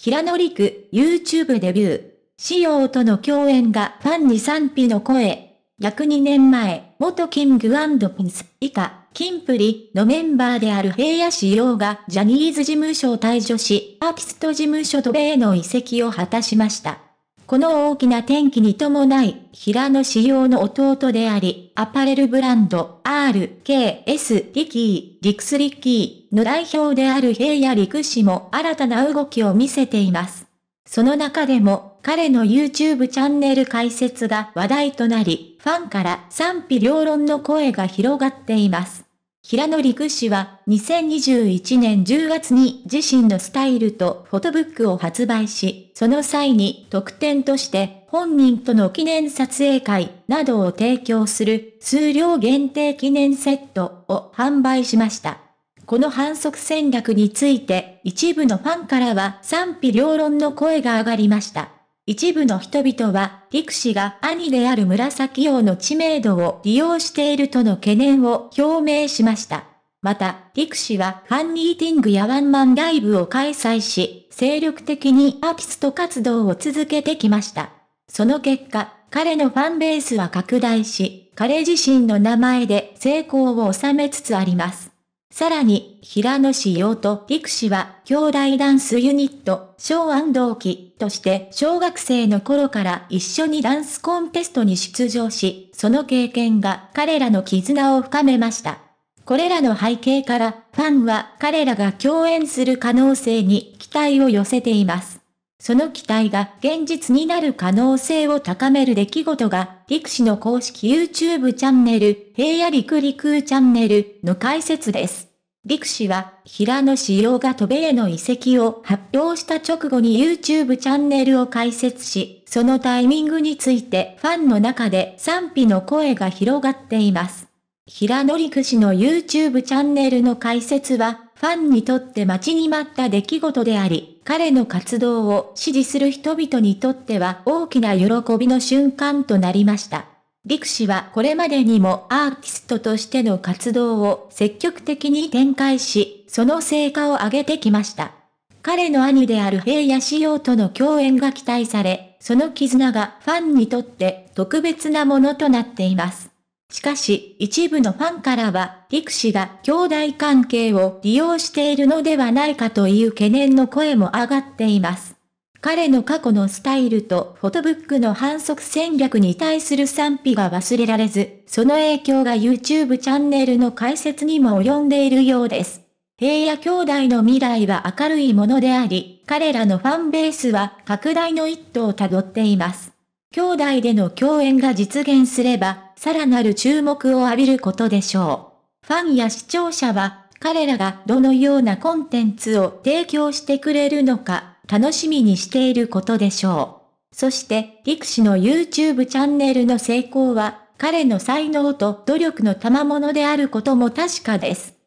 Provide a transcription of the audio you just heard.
平野陸、YouTube デビュー。仕様との共演がファンに賛否の声。約2年前、元キングピンス、以下、キンプリのメンバーである平野仕様がジャニーズ事務所を退所し、アーティスト事務所と米の移籍を果たしました。この大きな転機に伴い、平野仕様の弟であり、アパレルブランド、RKS リキー、リクスリッキーの代表である平野陸氏も新たな動きを見せています。その中でも彼の YouTube チャンネル開設が話題となり、ファンから賛否両論の声が広がっています。平野陸氏は2021年10月に自身のスタイルとフォトブックを発売し、その際に特典として本人との記念撮影会などを提供する数量限定記念セットを販売しました。この反則戦略について一部のファンからは賛否両論の声が上がりました。一部の人々は、クシが兄である紫王の知名度を利用しているとの懸念を表明しました。また、クシはファンミーティングやワンマンライブを開催し、精力的にアーティスト活動を続けてきました。その結果、彼のファンベースは拡大し、彼自身の名前で成功を収めつつあります。さらに、平野志陽と陸氏は兄弟ダンスユニット、小安同期として小学生の頃から一緒にダンスコンテストに出場し、その経験が彼らの絆を深めました。これらの背景から、ファンは彼らが共演する可能性に期待を寄せています。その期待が現実になる可能性を高める出来事が、陸士の公式 YouTube チャンネル、平野陸陸チャンネルの解説です。陸士は、平野志陽が渡米への移籍を発表した直後に YouTube チャンネルを開設し、そのタイミングについてファンの中で賛否の声が広がっています。平野陸士の YouTube チャンネルの解説は、ファンにとって待ちに待った出来事であり、彼の活動を支持する人々にとっては大きな喜びの瞬間となりました。陸ク氏はこれまでにもアーティストとしての活動を積極的に展開し、その成果を上げてきました。彼の兄である平野仕様との共演が期待され、その絆がファンにとって特別なものとなっています。しかし、一部のファンからは、力士が兄弟関係を利用しているのではないかという懸念の声も上がっています。彼の過去のスタイルとフォトブックの反則戦略に対する賛否が忘れられず、その影響が YouTube チャンネルの解説にも及んでいるようです。平野兄弟の未来は明るいものであり、彼らのファンベースは拡大の一途をたどっています。兄弟での共演が実現すれば、さらなる注目を浴びることでしょう。ファンや視聴者は、彼らがどのようなコンテンツを提供してくれるのか、楽しみにしていることでしょう。そして、力士の YouTube チャンネルの成功は、彼の才能と努力の賜物であることも確かです。